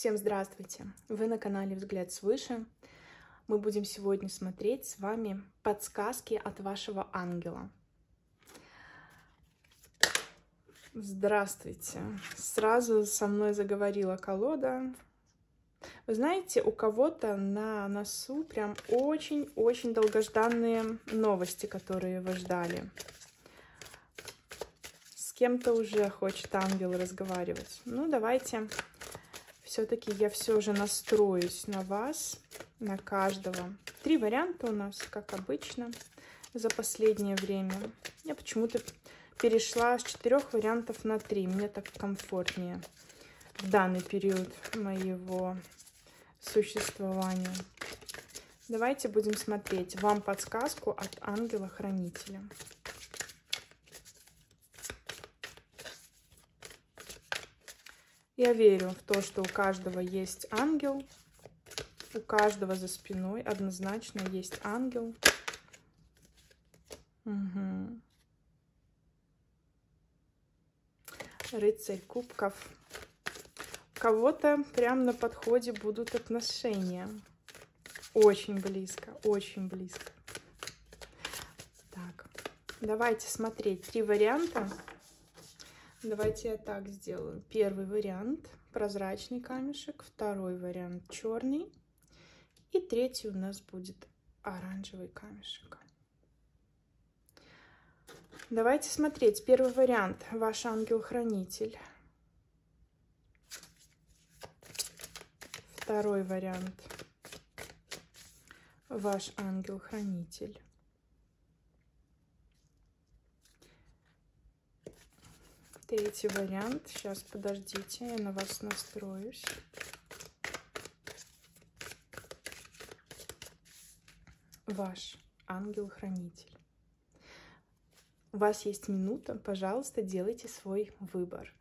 Всем здравствуйте! Вы на канале «Взгляд свыше». Мы будем сегодня смотреть с вами подсказки от вашего ангела. Здравствуйте! Сразу со мной заговорила колода. Вы знаете, у кого-то на носу прям очень-очень долгожданные новости, которые вы ждали С кем-то уже хочет ангел разговаривать. Ну, давайте все-таки я все же настроюсь на вас, на каждого. Три варианта у нас, как обычно, за последнее время. Я почему-то перешла с четырех вариантов на три. Мне так комфортнее в данный период моего существования. Давайте будем смотреть вам подсказку от ангела-хранителя. Я верю в то, что у каждого есть ангел. У каждого за спиной однозначно есть ангел. Угу. Рыцарь кубков. кого-то прям на подходе будут отношения. Очень близко, очень близко. Так, давайте смотреть три варианта. Давайте я так сделаю. Первый вариант прозрачный камешек, второй вариант черный и третий у нас будет оранжевый камешек. Давайте смотреть. Первый вариант – ваш ангел-хранитель. Второй вариант – ваш ангел-хранитель. третий вариант. Сейчас, подождите, я на вас настроюсь. Ваш ангел-хранитель. У вас есть минута, пожалуйста, делайте свой выбор.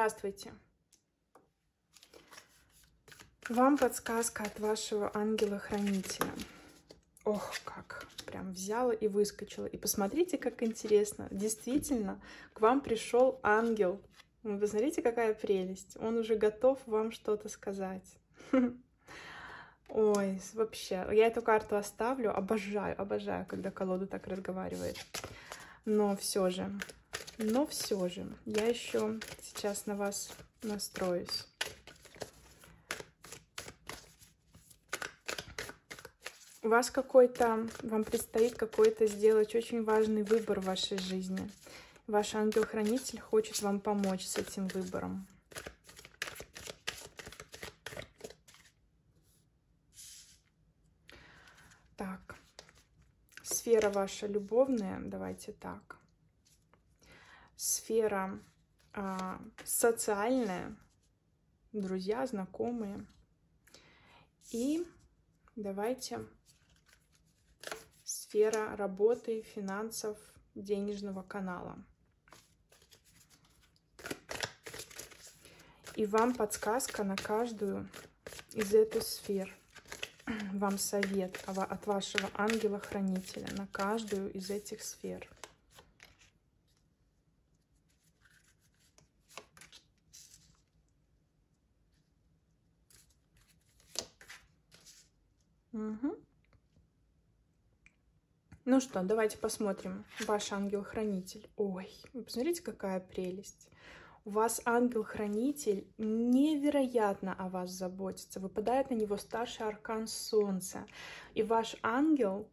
Здравствуйте! Вам подсказка от вашего ангела-хранителя. Ох, как! Прям взяла и выскочила. И посмотрите, как интересно. Действительно, к вам пришел ангел. Ну, вы посмотрите, какая прелесть. Он уже готов вам что-то сказать. Ой, вообще, я эту карту оставлю. Обожаю, обожаю, когда колода так разговаривает но все же, но все же, я еще сейчас на вас настроюсь. У вас какой-то, вам предстоит какой-то сделать очень важный выбор в вашей жизни. Ваш ангел-хранитель хочет вам помочь с этим выбором. сфера ваша любовная, давайте так, сфера э, социальная, друзья, знакомые. И давайте сфера работы, финансов, денежного канала. И вам подсказка на каждую из этих сфер вам совет от вашего ангела-хранителя на каждую из этих сфер. Угу. Ну что, давайте посмотрим. Ваш ангел-хранитель. Ой, посмотрите, какая прелесть у вас ангел-хранитель невероятно о вас заботится. Выпадает на него старший аркан Солнца. И ваш ангел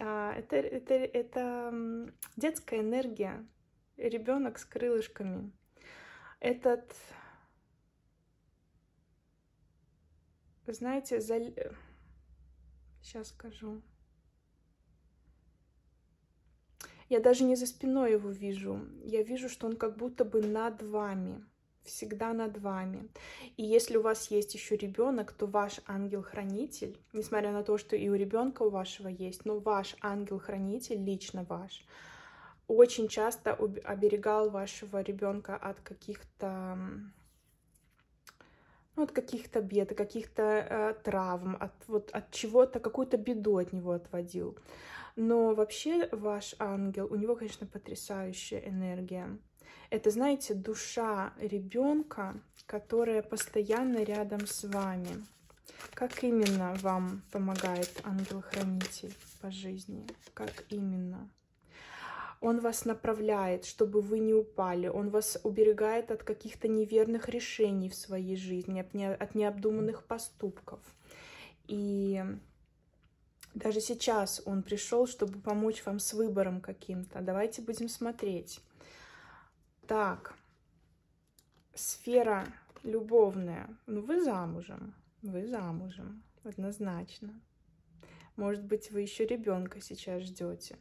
а, это, это, это детская энергия. Ребенок с крылышками. Этот, знаете, за... сейчас э, скажу. Я даже не за спиной его вижу. Я вижу, что он как будто бы над вами всегда над вами. И если у вас есть еще ребенок, то ваш ангел-хранитель, несмотря на то, что и у ребенка у вашего есть, но ваш ангел-хранитель, лично ваш, очень часто оберегал вашего ребенка от каких-то ну, от каких-то бед, от каких-то э, травм, от, вот, от чего-то, какую-то беду от него отводил. Но вообще ваш ангел, у него, конечно, потрясающая энергия. Это, знаете, душа ребенка, которая постоянно рядом с вами. Как именно вам помогает ангел-хранитель по жизни? Как именно? Он вас направляет, чтобы вы не упали. Он вас уберегает от каких-то неверных решений в своей жизни, от необдуманных поступков. И даже сейчас он пришел, чтобы помочь вам с выбором каким-то. Давайте будем смотреть. Так, сфера любовная. Ну, вы замужем, вы замужем, однозначно. Может быть, вы еще ребенка сейчас ждете.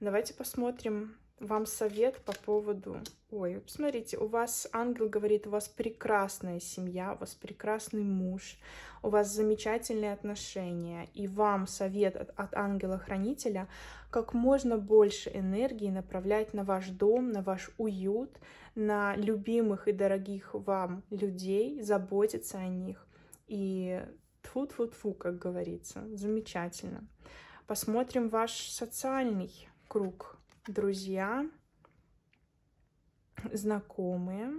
Давайте посмотрим вам совет по поводу... Ой, смотрите, у вас ангел говорит, у вас прекрасная семья, у вас прекрасный муж, у вас замечательные отношения. И вам совет от, от ангела-хранителя, как можно больше энергии направлять на ваш дом, на ваш уют, на любимых и дорогих вам людей, заботиться о них. И тфу-тфу-тфу, как говорится, замечательно. Посмотрим ваш социальный круг друзья, знакомые.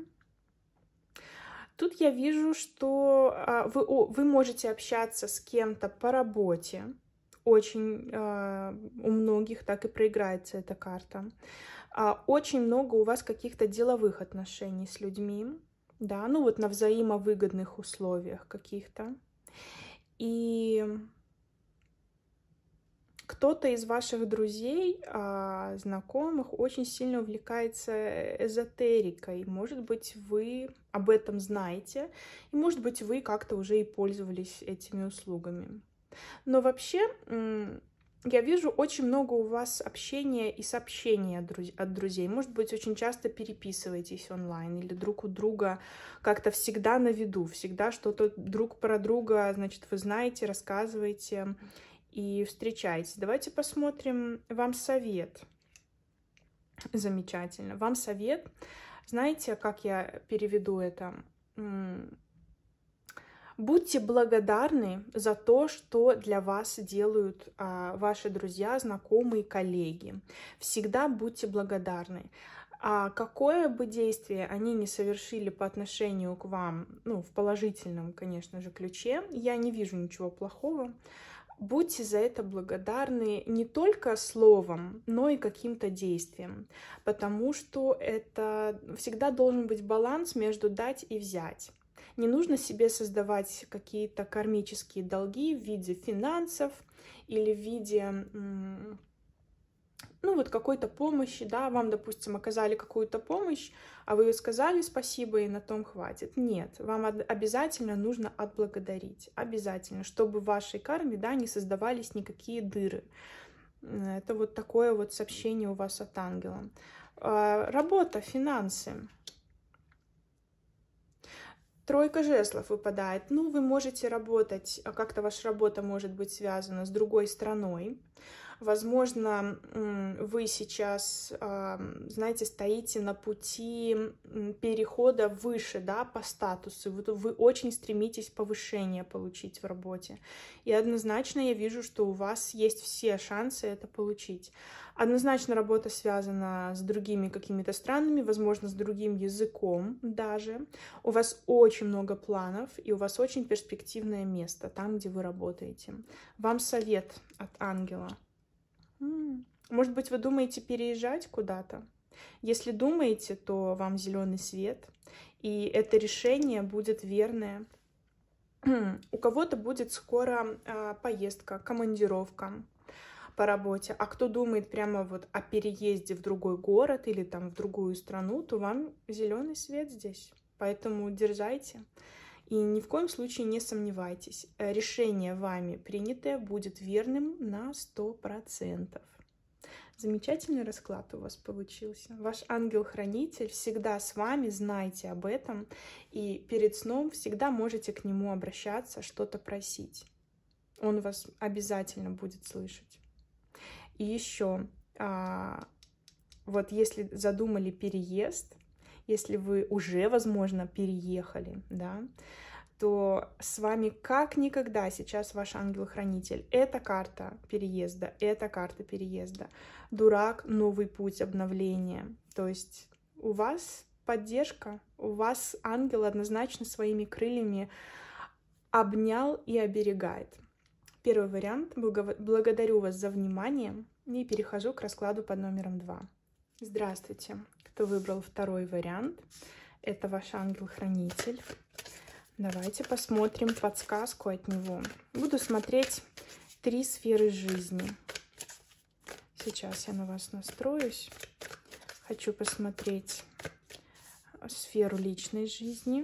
Тут я вижу, что а, вы, вы можете общаться с кем-то по работе. Очень а, у многих так и проиграется эта карта. А, очень много у вас каких-то деловых отношений с людьми, да, ну вот на взаимовыгодных условиях каких-то. И кто-то из ваших друзей, а, знакомых очень сильно увлекается эзотерикой. Может быть, вы об этом знаете, и, может быть, вы как-то уже и пользовались этими услугами. Но вообще, я вижу очень много у вас общения и сообщений от, друзей. Может быть, очень часто переписываетесь онлайн или друг у друга как-то всегда на виду, всегда что-то друг про друга, значит, вы знаете, рассказываете. mm и встречаете. Давайте посмотрим вам совет. Замечательно. Вам совет. Знаете, как я переведу это? Будьте благодарны за то, что для вас делают а, ваши друзья, знакомые, коллеги. Всегда будьте благодарны. А какое бы действие они не совершили по отношению к вам, ну, в положительном, конечно же, ключе, я не вижу ничего плохого. Будьте за это благодарны не только словом, но и каким-то действием, потому что это всегда должен быть баланс между дать и взять. Не нужно себе создавать какие-то кармические долги в виде финансов или в виде ну, вот какой-то помощи, да, вам, допустим, оказали какую-то помощь, а вы сказали спасибо и на том хватит. Нет, вам обязательно нужно отблагодарить, обязательно, чтобы в вашей карме, да, не создавались никакие дыры. Это вот такое вот сообщение у вас от ангела. А, работа, финансы. Тройка жезлов выпадает. Ну, вы можете работать, а как-то ваша работа может быть связана с другой страной. Возможно, вы сейчас, а, знаете, стоите на пути перехода выше, да, по статусу. Вы, очень стремитесь повышение получить в работе. И однозначно я вижу, что у вас есть все шансы это получить. Однозначно работа связана с другими какими-то странами, возможно, с другим языком даже. У вас очень много планов, и у вас очень перспективное место там, где вы работаете. Вам совет от ангела — может быть, вы думаете переезжать куда-то? Если думаете, то вам зеленый свет, и это решение будет верное. У кого-то будет скоро а, поездка, командировка по работе, а кто думает прямо вот о переезде в другой город или там в другую страну, то вам зеленый свет здесь. Поэтому дерзайте. И ни в коем случае не сомневайтесь, э, решение вами принятое будет верным на 100%. Замечательный расклад у вас получился. Ваш ангел-хранитель всегда с вами, знайте об этом, и перед сном всегда можете к нему обращаться, что-то просить. Он вас обязательно будет слышать. И еще, а, вот если задумали переезд, если вы уже, возможно, переехали, да, то с вами как никогда сейчас ваш ангел-хранитель. Это карта переезда, это карта переезда. Дурак, новый путь обновления. То есть у вас поддержка, у вас ангел однозначно своими крыльями обнял и оберегает. Первый вариант. Благодарю вас за внимание и перехожу к раскладу под номером два. Здравствуйте кто выбрал второй вариант. Это ваш ангел-хранитель. Давайте посмотрим подсказку от него. Буду смотреть три сферы жизни. Сейчас я на вас настроюсь. Хочу посмотреть сферу личной жизни.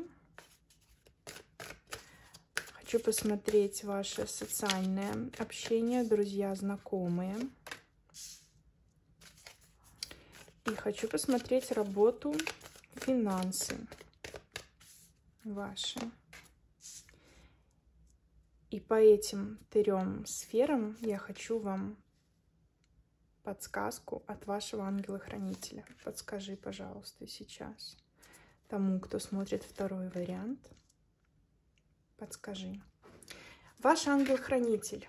Хочу посмотреть ваше социальное общение, друзья, знакомые. И хочу посмотреть работу «Финансы» ваши. И по этим трем сферам я хочу вам подсказку от вашего ангела-хранителя. Подскажи, пожалуйста, сейчас тому, кто смотрит второй вариант. Подскажи. Ваш ангел-хранитель.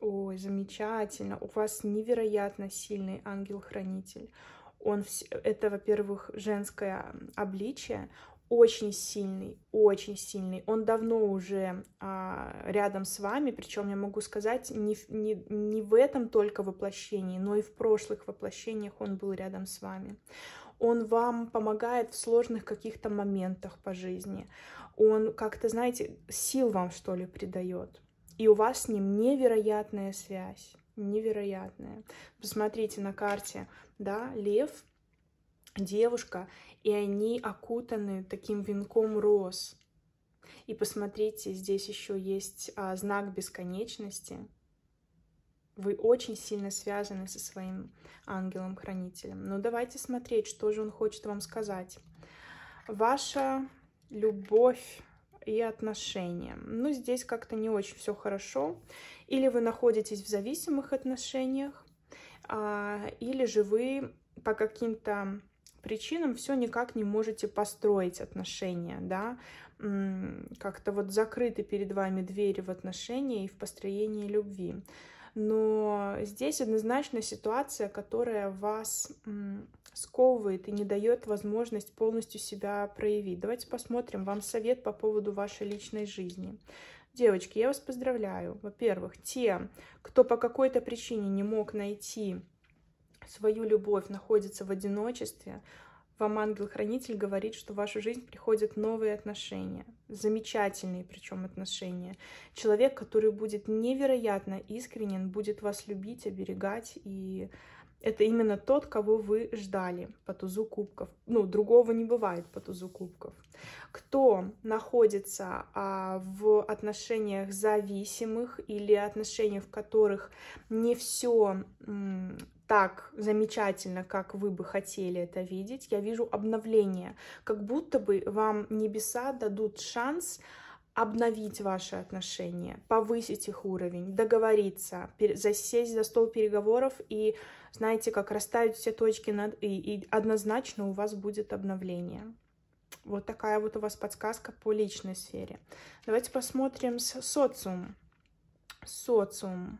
Ой, замечательно. У вас невероятно сильный ангел-хранитель. Он, это, во-первых, женское обличие, очень сильный, очень сильный. Он давно уже а, рядом с вами, причем я могу сказать, не, не, не в этом только воплощении, но и в прошлых воплощениях он был рядом с вами. Он вам помогает в сложных каких-то моментах по жизни. Он как-то, знаете, сил вам что ли придает и у вас с ним невероятная связь, невероятная. Посмотрите на карте, да, лев, девушка, и они окутаны таким венком роз. И посмотрите, здесь еще есть а, знак бесконечности. Вы очень сильно связаны со своим ангелом-хранителем. Но ну, давайте смотреть, что же он хочет вам сказать. Ваша любовь и отношения. Ну, здесь как-то не очень все хорошо. Или вы находитесь в зависимых отношениях, а, или же вы по каким-то причинам все никак не можете построить отношения, да, как-то вот закрыты перед вами двери в отношения и в построении любви но здесь однозначно ситуация, которая вас сковывает и не дает возможность полностью себя проявить. Давайте посмотрим вам совет по поводу вашей личной жизни. Девочки, я вас поздравляю. Во-первых, те, кто по какой-то причине не мог найти свою любовь, находится в одиночестве, вам ангел-хранитель говорит, что в вашу жизнь приходят новые отношения, замечательные причем отношения. Человек, который будет невероятно искренен, будет вас любить, оберегать, и это именно тот, кого вы ждали по тузу кубков. Ну, другого не бывает по тузу кубков. Кто находится а, в отношениях зависимых или отношениях, в которых не все так замечательно, как вы бы хотели это видеть. Я вижу обновление, как будто бы вам небеса дадут шанс обновить ваши отношения, повысить их уровень, договориться, засесть за стол переговоров и, знаете, как расставить все точки над и, и однозначно у вас будет обновление. Вот такая вот у вас подсказка по личной сфере. Давайте посмотрим с социум. Социум.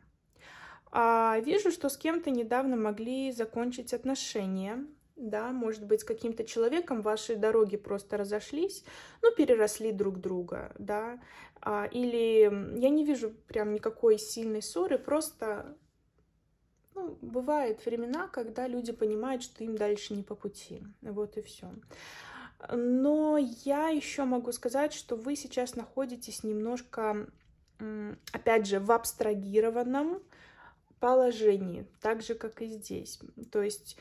А, вижу, что с кем-то недавно могли закончить отношения, да, может быть, с каким-то человеком ваши дороги просто разошлись, ну, переросли друг друга, да, а, или я не вижу прям никакой сильной ссоры, просто, ну, бывают времена, когда люди понимают, что им дальше не по пути, вот и все. Но я еще могу сказать, что вы сейчас находитесь немножко, опять же, в абстрагированном, положении, так же, как и здесь. То есть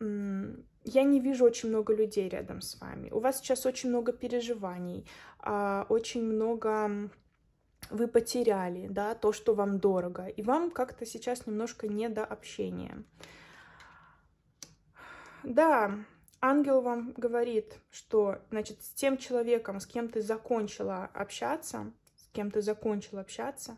я не вижу очень много людей рядом с вами. У вас сейчас очень много переживаний, а, очень много вы потеряли, да, то, что вам дорого, и вам как-то сейчас немножко не до общения. Да, ангел вам говорит, что, значит, с тем человеком, с кем ты закончила общаться, с кем ты закончила общаться,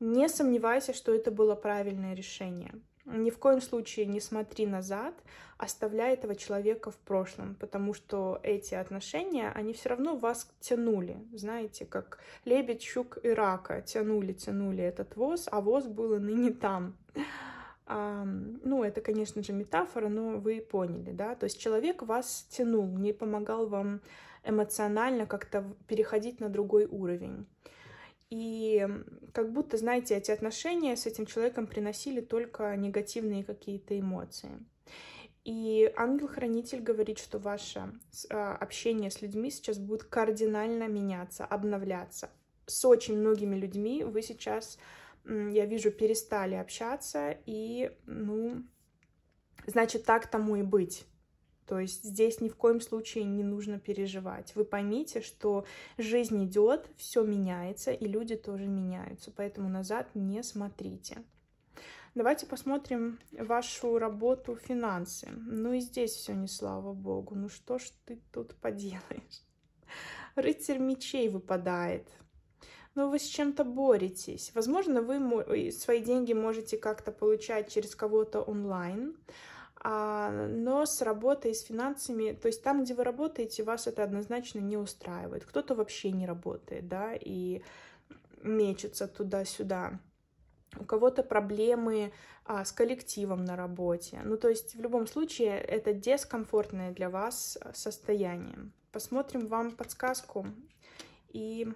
не сомневайся, что это было правильное решение. Ни в коем случае не смотри назад, оставляй этого человека в прошлом, потому что эти отношения, они все равно вас тянули, знаете, как лебедь, щук и рака, тянули, тянули этот воз, а воз было ныне там. А, ну, это, конечно же, метафора, но вы поняли, да, то есть человек вас тянул, не помогал вам эмоционально как-то переходить на другой уровень. И как будто, знаете, эти отношения с этим человеком приносили только негативные какие-то эмоции. И ангел-хранитель говорит, что ваше а, общение с людьми сейчас будет кардинально меняться, обновляться. С очень многими людьми вы сейчас, я вижу, перестали общаться, и, ну, значит, так тому и быть. То есть здесь ни в коем случае не нужно переживать. Вы поймите, что жизнь идет, все меняется, и люди тоже меняются. Поэтому назад не смотрите. Давайте посмотрим вашу работу финансы. Ну и здесь все не слава богу. Ну что ж ты тут поделаешь? Рыцарь мечей выпадает. Но ну вы с чем-то боретесь. Возможно, вы свои деньги можете как-то получать через кого-то онлайн. А, но с работой, с финансами, то есть там, где вы работаете, вас это однозначно не устраивает. Кто-то вообще не работает, да, и мечется туда-сюда. У кого-то проблемы а, с коллективом на работе. Ну, то есть в любом случае это дискомфортное для вас а, состояние. Посмотрим вам подсказку и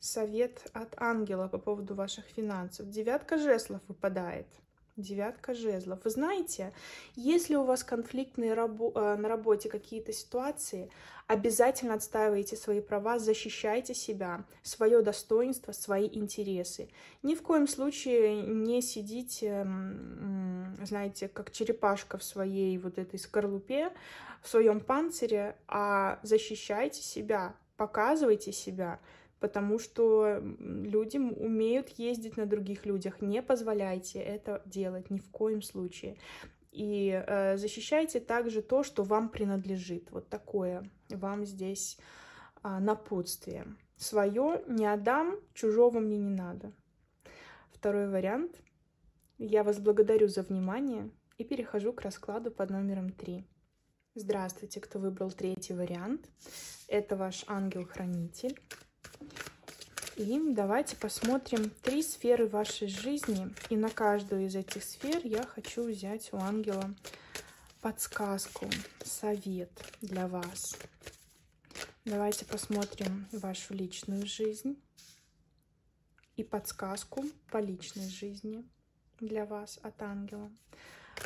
совет от ангела по поводу ваших финансов. Девятка жезлов выпадает. Девятка жезлов. Вы знаете, если у вас конфликтные рабо э, на работе какие-то ситуации, обязательно отстаивайте свои права, защищайте себя, свое достоинство, свои интересы. Ни в коем случае не сидите, знаете, как черепашка в своей вот этой скорлупе, в своем панцире, а защищайте себя, показывайте себя, потому что люди умеют ездить на других людях. Не позволяйте это делать ни в коем случае. И э, защищайте также то, что вам принадлежит. Вот такое вам здесь э, напутствие. Свое не отдам, чужого мне не надо. Второй вариант. Я вас благодарю за внимание и перехожу к раскладу под номером 3. Здравствуйте, кто выбрал третий вариант. Это ваш ангел-хранитель. И давайте посмотрим три сферы вашей жизни. И на каждую из этих сфер я хочу взять у ангела подсказку, совет для вас. Давайте посмотрим вашу личную жизнь и подсказку по личной жизни для вас от ангела.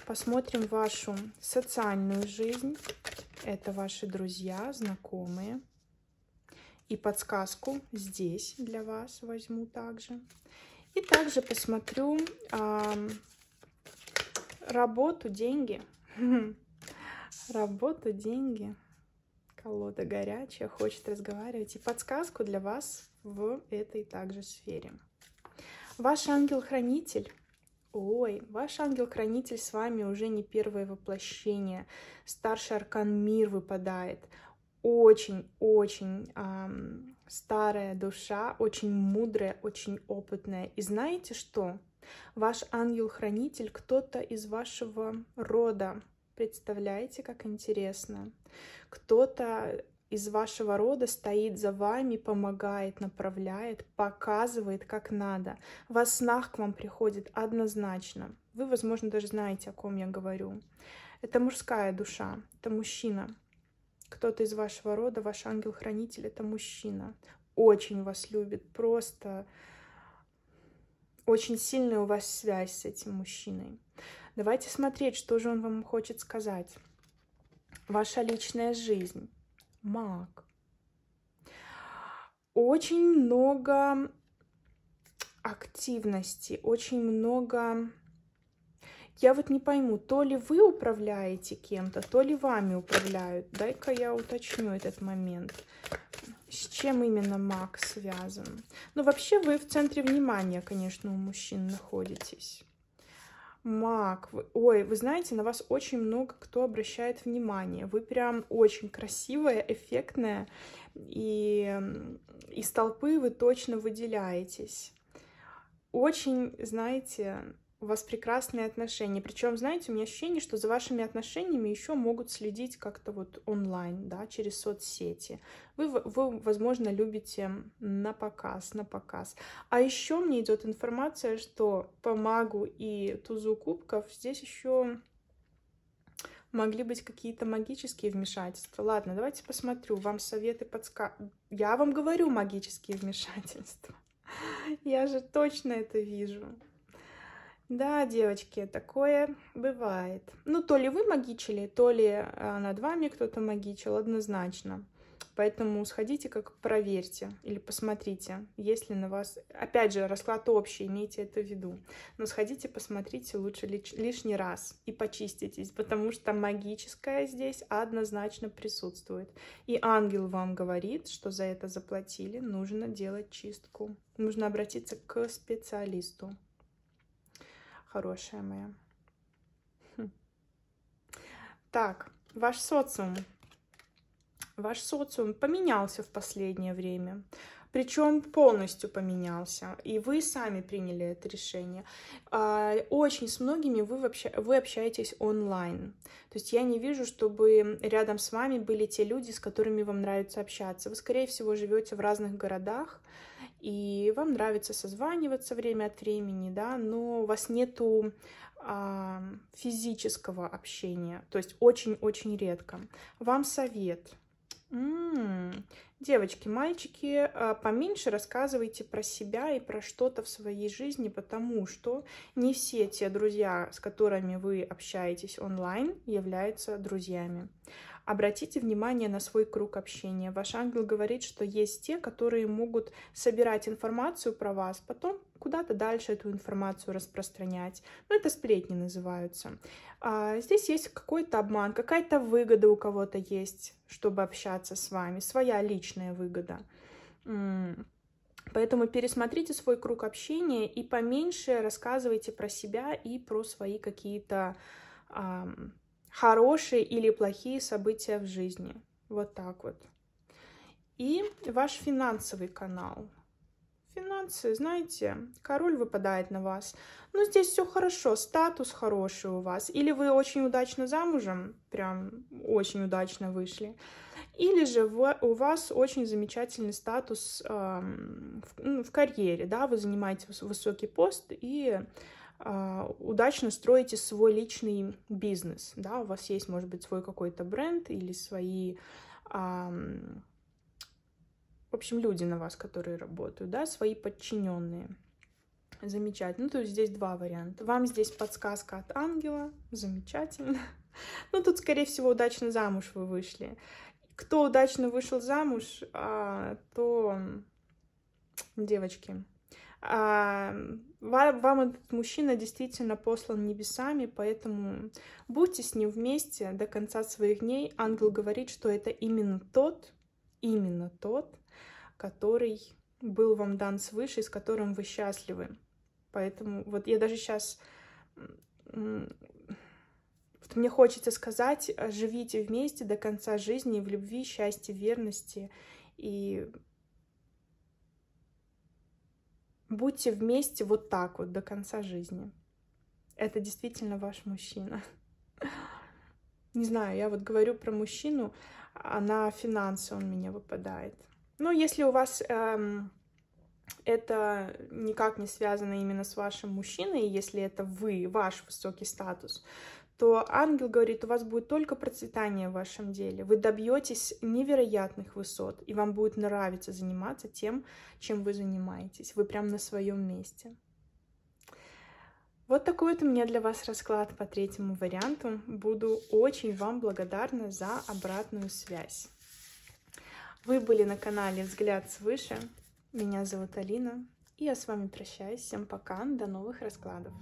Посмотрим вашу социальную жизнь. Это ваши друзья, знакомые. И подсказку здесь для вас возьму также. И также посмотрю а, работу, деньги. Работа, деньги. Колода горячая, хочет разговаривать. И подсказку для вас в этой также сфере. Ваш ангел-хранитель. Ой, ваш ангел-хранитель с вами уже не первое воплощение. Старший аркан мир выпадает очень-очень эм, старая душа, очень мудрая, очень опытная. И знаете что? Ваш ангел-хранитель кто-то из вашего рода. Представляете, как интересно. Кто-то из вашего рода стоит за вами, помогает, направляет, показывает, как надо. Во снах к вам приходит однозначно. Вы, возможно, даже знаете, о ком я говорю. Это мужская душа, это мужчина кто-то из вашего рода, ваш ангел-хранитель — это мужчина. Очень вас любит, просто очень сильная у вас связь с этим мужчиной. Давайте смотреть, что же он вам хочет сказать. Ваша личная жизнь. Маг. Очень много активности, очень много я вот не пойму, то ли вы управляете кем-то, то ли вами управляют. Дай-ка я уточню этот момент. С чем именно маг связан? Ну, вообще вы в центре внимания, конечно, у мужчин находитесь. Маг. Ой, вы знаете, на вас очень много кто обращает внимание. Вы прям очень красивая, эффектная. И из толпы вы точно выделяетесь. Очень, знаете, у вас прекрасные отношения. Причем, знаете, у меня ощущение, что за вашими отношениями еще могут следить как-то вот онлайн, да, через соцсети. Вы, вы возможно, любите на показ, на показ. А еще мне идет информация, что по магу и тузу кубков здесь еще могли быть какие-то магические вмешательства. Ладно, давайте посмотрю. Вам советы подска... Я вам говорю магические вмешательства. Я же точно это вижу. Да, девочки, такое бывает. Ну, то ли вы магичили, то ли а, над вами кто-то магичил, однозначно. Поэтому сходите, как проверьте или посмотрите, если на вас... Опять же, расклад общий, имейте это в виду. Но сходите, посмотрите лучше лишний раз и почиститесь, потому что магическое здесь однозначно присутствует. И ангел вам говорит, что за это заплатили, нужно делать чистку. Нужно обратиться к специалисту хорошая моя. Хм. Так, ваш социум. Ваш социум поменялся в последнее время. Причем полностью поменялся, и вы сами приняли это решение. А, очень с многими вы, вообще, вы общаетесь онлайн. То есть я не вижу, чтобы рядом с вами были те люди, с которыми вам нравится общаться. Вы, скорее всего, живете в разных городах, и вам нравится созваниваться время от времени, да, но у вас нету а, физического общения, то есть очень-очень редко. Вам совет. М-м-м. Девочки, мальчики, а, поменьше рассказывайте про себя и про что-то в своей жизни, потому что не все те друзья, с которыми вы общаетесь онлайн, являются друзьями. Обратите внимание на свой круг общения. Ваш ангел говорит, что есть те, которые могут собирать информацию про вас, потом куда-то дальше эту информацию распространять. Ну, это сплетни называются. А, здесь есть какой-то обман, какая-то выгода у кого-то есть, чтобы общаться с вами, своя личная выгода. Поэтому пересмотрите свой круг общения и поменьше рассказывайте про себя и про свои какие-то хорошие или плохие события в жизни. Вот так вот. И ваш финансовый канал. Финансы, знаете, король выпадает на вас. Но здесь все хорошо, статус хороший у вас. Или вы очень удачно замужем, прям очень удачно вышли. Или же вы, у вас очень замечательный статус э, в, ну, в карьере, да, вы занимаете высокий пост и а, удачно строите свой личный бизнес, да, у вас есть, может быть, свой какой-то бренд или свои, в общем, люди на вас, которые работают, да, свои подчиненные. Замечательно. Ну, то есть здесь два варианта. Вам здесь подсказка от ангела. Замечательно. Ну, тут, скорее всего, удачно замуж вы вышли. Кто удачно вышел замуж, а, то девочки, а, вам, этот мужчина действительно послан небесами, поэтому будьте с ним вместе до конца своих дней. Ангел говорит, что это именно тот, именно тот, который был вам дан свыше, с которым вы счастливы. Поэтому вот я даже сейчас... Вот мне хочется сказать, живите вместе до конца жизни в любви, счастье, верности и будьте вместе вот так вот до конца жизни. Это действительно ваш мужчина. Не знаю, я вот говорю про мужчину, а на финансы он меня выпадает. Ну, если у вас эм, это никак не связано именно с вашим мужчиной, если это вы, ваш высокий статус, то ангел говорит, у вас будет только процветание в вашем деле, вы добьетесь невероятных высот, и вам будет нравиться заниматься тем, чем вы занимаетесь, вы прям на своем месте. Вот такой вот у меня для вас расклад по третьему варианту. Буду очень вам благодарна за обратную связь. Вы были на канале «Взгляд свыше». Меня зовут Алина, и я с вами прощаюсь. Всем пока, до новых раскладов.